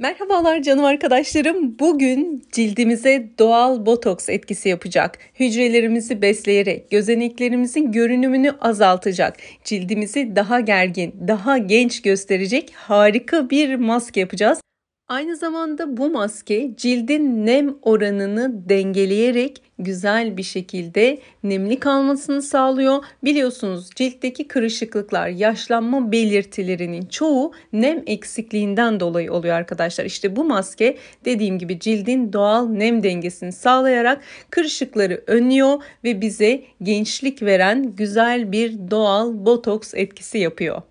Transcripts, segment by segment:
Merhabalar canım arkadaşlarım. Bugün cildimize doğal botoks etkisi yapacak. Hücrelerimizi besleyerek gözeneklerimizin görünümünü azaltacak. Cildimizi daha gergin, daha genç gösterecek harika bir maske yapacağız. Aynı zamanda bu maske cildin nem oranını dengeleyerek güzel bir şekilde nemli kalmasını sağlıyor. Biliyorsunuz ciltteki kırışıklıklar, yaşlanma belirtilerinin çoğu nem eksikliğinden dolayı oluyor arkadaşlar. İşte bu maske dediğim gibi cildin doğal nem dengesini sağlayarak kırışıkları önlüyor ve bize gençlik veren güzel bir doğal botoks etkisi yapıyor.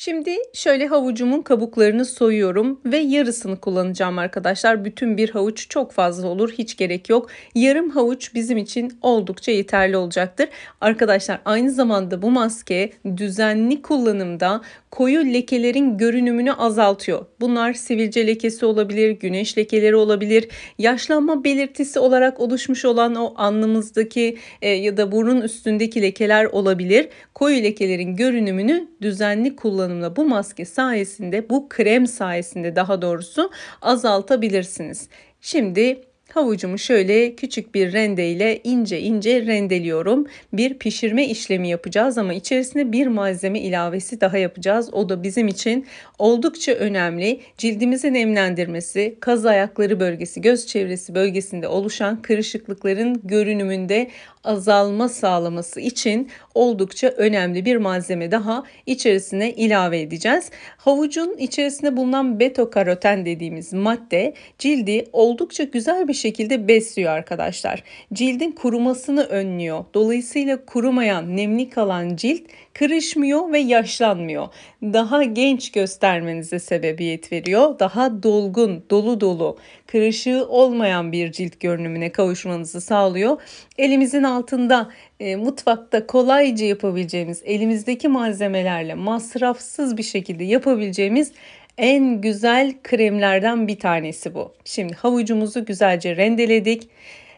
Şimdi şöyle havucumun kabuklarını soyuyorum ve yarısını kullanacağım arkadaşlar. Bütün bir havuç çok fazla olur hiç gerek yok. Yarım havuç bizim için oldukça yeterli olacaktır. Arkadaşlar aynı zamanda bu maske düzenli kullanımda koyu lekelerin görünümünü azaltıyor. Bunlar sivilce lekesi olabilir, güneş lekeleri olabilir, yaşlanma belirtisi olarak oluşmuş olan o alnımızdaki e, ya da burun üstündeki lekeler olabilir. Koyu lekelerin görünümünü düzenli kullanımda kullanımla bu maske sayesinde bu krem sayesinde daha doğrusu azaltabilirsiniz. Şimdi Havucumu şöyle küçük bir rende ile ince ince rendeliyorum. Bir pişirme işlemi yapacağız ama içerisine bir malzeme ilavesi daha yapacağız. O da bizim için oldukça önemli. Cildimizi nemlendirmesi, kaz ayakları bölgesi, göz çevresi bölgesinde oluşan kırışıklıkların görünümünde azalma sağlaması için oldukça önemli bir malzeme daha içerisine ilave edeceğiz. Havucun içerisinde bulunan beta karoten dediğimiz madde cildi oldukça güzel bir şekilde besliyor arkadaşlar. Cildin kurumasını önlüyor. Dolayısıyla kurumayan, nemli kalan cilt kırışmıyor ve yaşlanmıyor. Daha genç göstermenize sebebiyet veriyor. Daha dolgun, dolu dolu, kırışığı olmayan bir cilt görünümüne kavuşmanızı sağlıyor. Elimizin altında e, mutfakta kolayca yapabileceğimiz elimizdeki malzemelerle masrafsız bir şekilde yapabileceğimiz en güzel kremlerden bir tanesi bu. Şimdi havucumuzu güzelce rendeledik.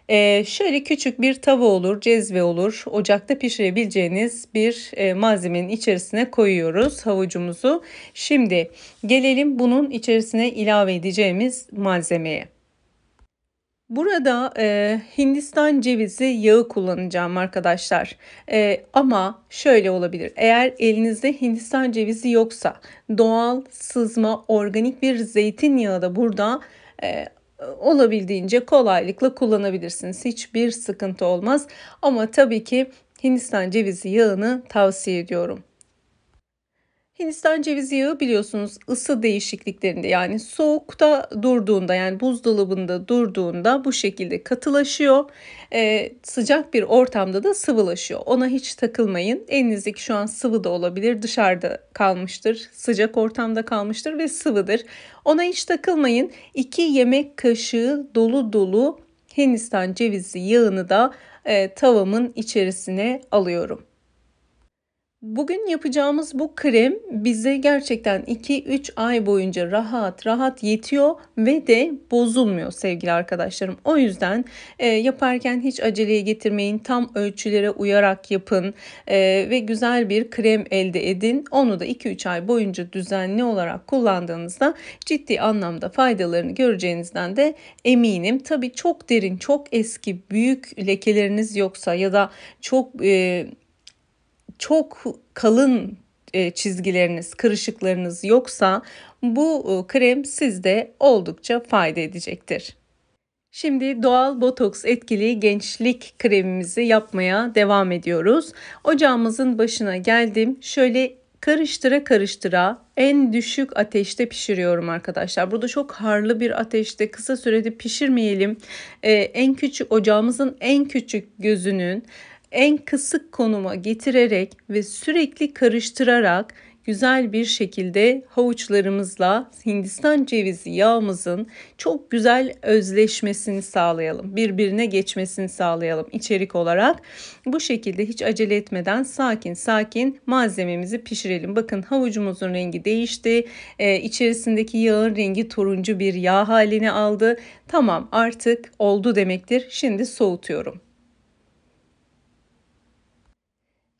Ee, şöyle küçük bir tava olur, cezve olur. Ocakta pişirebileceğiniz bir e, malzemenin içerisine koyuyoruz havucumuzu. Şimdi gelelim bunun içerisine ilave edeceğimiz malzemeye. Burada e, Hindistan cevizi yağı kullanacağım arkadaşlar. E, ama şöyle olabilir. Eğer elinizde Hindistan cevizi yoksa doğal, sızma, organik bir zeytinyağı da burada e, olabildiğince kolaylıkla kullanabilirsiniz. Hiçbir sıkıntı olmaz. Ama tabii ki Hindistan cevizi yağını tavsiye ediyorum. Hindistan cevizi yağı biliyorsunuz ısı değişikliklerinde yani soğukta durduğunda yani buzdolabında durduğunda bu şekilde katılaşıyor. Ee, sıcak bir ortamda da sıvılaşıyor. Ona hiç takılmayın. Elinizdeki şu an sıvı da olabilir. Dışarıda kalmıştır. Sıcak ortamda kalmıştır ve sıvıdır. Ona hiç takılmayın. 2 yemek kaşığı dolu dolu Hindistan cevizi yağını da e, tavamın içerisine alıyorum. Bugün yapacağımız bu krem bize gerçekten 2-3 ay boyunca rahat rahat yetiyor ve de bozulmuyor sevgili arkadaşlarım. O yüzden e, yaparken hiç aceleye getirmeyin. Tam ölçülere uyarak yapın e, ve güzel bir krem elde edin. Onu da 2-3 ay boyunca düzenli olarak kullandığınızda ciddi anlamda faydalarını göreceğinizden de eminim. Tabii çok derin, çok eski, büyük lekeleriniz yoksa ya da çok... E, çok kalın e, çizgileriniz, kırışıklarınız yoksa bu e, krem sizde oldukça fayda edecektir. Şimdi doğal botoks etkili gençlik kremimizi yapmaya devam ediyoruz. Ocağımızın başına geldim. Şöyle karıştıra karıştıra en düşük ateşte pişiriyorum arkadaşlar. Burada çok harlı bir ateşte kısa sürede pişirmeyelim. Ee, en küçük ocağımızın en küçük gözünün en kısık konuma getirerek ve sürekli karıştırarak güzel bir şekilde havuçlarımızla Hindistan cevizi yağımızın çok güzel özleşmesini sağlayalım. Birbirine geçmesini sağlayalım içerik olarak. Bu şekilde hiç acele etmeden sakin sakin malzememizi pişirelim. Bakın havucumuzun rengi değişti. Ee, içerisindeki yağın rengi turuncu bir yağ halini aldı. Tamam artık oldu demektir. Şimdi soğutuyorum.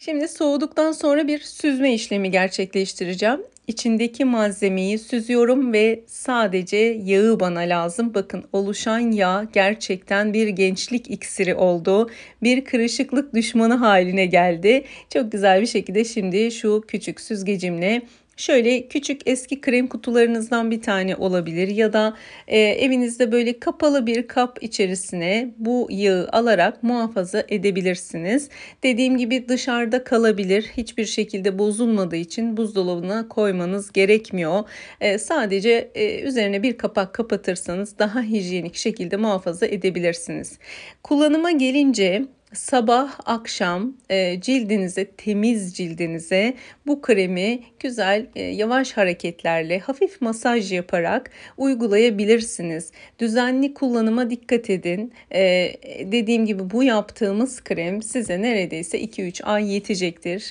Şimdi soğuduktan sonra bir süzme işlemi gerçekleştireceğim. İçindeki malzemeyi süzüyorum ve sadece yağı bana lazım. Bakın oluşan yağ gerçekten bir gençlik iksiri oldu. Bir kırışıklık düşmanı haline geldi. Çok güzel bir şekilde şimdi şu küçük süzgecimle Şöyle küçük eski krem kutularınızdan bir tane olabilir ya da e, evinizde böyle kapalı bir kap içerisine bu yağı alarak muhafaza edebilirsiniz. Dediğim gibi dışarıda kalabilir. Hiçbir şekilde bozulmadığı için buzdolabına koymanız gerekmiyor. E, sadece e, üzerine bir kapak kapatırsanız daha hijyenik şekilde muhafaza edebilirsiniz. Kullanıma gelince sabah akşam e, cildinize temiz cildinize bu kremi güzel e, yavaş hareketlerle hafif masaj yaparak uygulayabilirsiniz. Düzenli kullanıma dikkat edin. E, dediğim gibi bu yaptığımız krem size neredeyse 2-3 ay yetecektir.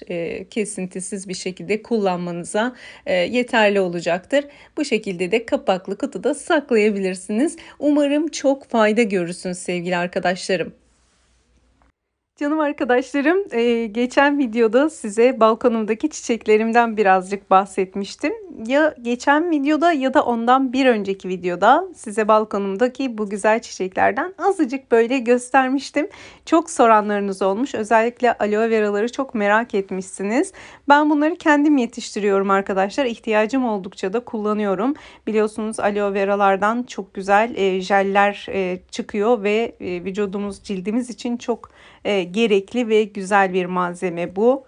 kesintisiz bir şekilde kullanmanıza yeterli olacaktır. Bu şekilde de kapaklı kutuda saklayabilirsiniz. Umarım çok fayda görürsünüz sevgili arkadaşlarım. Canım arkadaşlarım, e, geçen videoda size balkonumdaki çiçeklerimden birazcık bahsetmiştim. Ya geçen videoda ya da ondan bir önceki videoda size balkonumdaki bu güzel çiçeklerden azıcık böyle göstermiştim. Çok soranlarınız olmuş. Özellikle aloe veraları çok merak etmişsiniz. Ben bunları kendim yetiştiriyorum arkadaşlar. İhtiyacım oldukça da kullanıyorum. Biliyorsunuz aloe veralardan çok güzel e, jeller e, çıkıyor ve vücudumuz, cildimiz için çok gerekli ve güzel bir malzeme bu.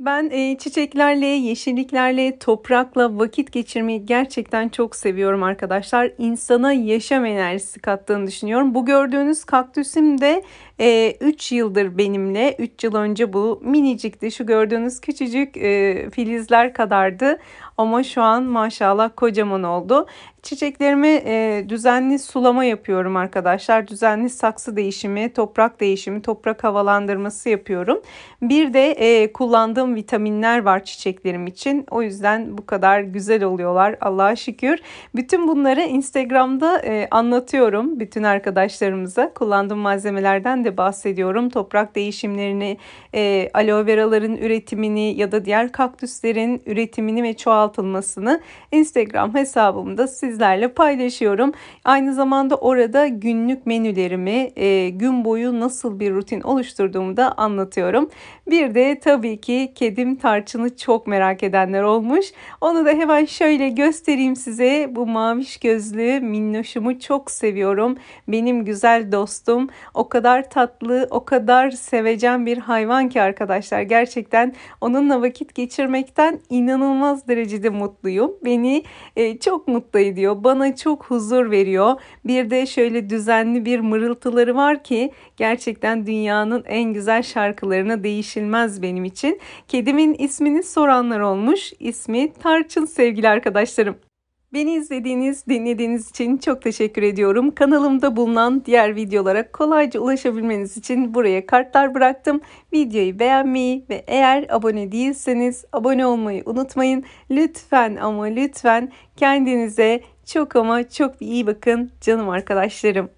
Ben e, çiçeklerle, yeşilliklerle, toprakla vakit geçirmeyi gerçekten çok seviyorum arkadaşlar. İnsana yaşam enerjisi kattığını düşünüyorum. Bu gördüğünüz kaktüsüm de e, ee, 3 yıldır benimle. 3 yıl önce bu minicikti. Şu gördüğünüz küçücük e, filizler kadardı. Ama şu an maşallah kocaman oldu. Çiçeklerime e, düzenli sulama yapıyorum arkadaşlar. Düzenli saksı değişimi, toprak değişimi, toprak havalandırması yapıyorum. Bir de e, kullandığım vitaminler var çiçeklerim için. O yüzden bu kadar güzel oluyorlar Allah'a şükür. Bütün bunları Instagram'da e, anlatıyorum bütün arkadaşlarımıza. Kullandığım malzemelerden de bahsediyorum. Toprak değişimlerini, e, aloe veraların üretimini ya da diğer kaktüslerin üretimini ve çoğaltılmasını Instagram hesabımda sizlerle paylaşıyorum. Aynı zamanda orada günlük menülerimi, e, gün boyu nasıl bir rutin oluşturduğumu da anlatıyorum. Bir de tabii ki kedim tarçını çok merak edenler olmuş. Onu da hemen şöyle göstereyim size. Bu maviş gözlü minnoşumu çok seviyorum. Benim güzel dostum. O kadar tatlı, o kadar sevecen bir hayvan ki arkadaşlar. Gerçekten onunla vakit geçirmekten inanılmaz derecede mutluyum. Beni e, çok mutlu ediyor. Bana çok huzur veriyor. Bir de şöyle düzenli bir mırıltıları var ki gerçekten dünyanın en güzel şarkılarına değişilmez benim için. Kedimin ismini soranlar olmuş. İsmi Tarçın sevgili arkadaşlarım. Beni izlediğiniz, dinlediğiniz için çok teşekkür ediyorum. Kanalımda bulunan diğer videolara kolayca ulaşabilmeniz için buraya kartlar bıraktım. Videoyu beğenmeyi ve eğer abone değilseniz abone olmayı unutmayın. Lütfen ama lütfen kendinize çok ama çok iyi bakın canım arkadaşlarım.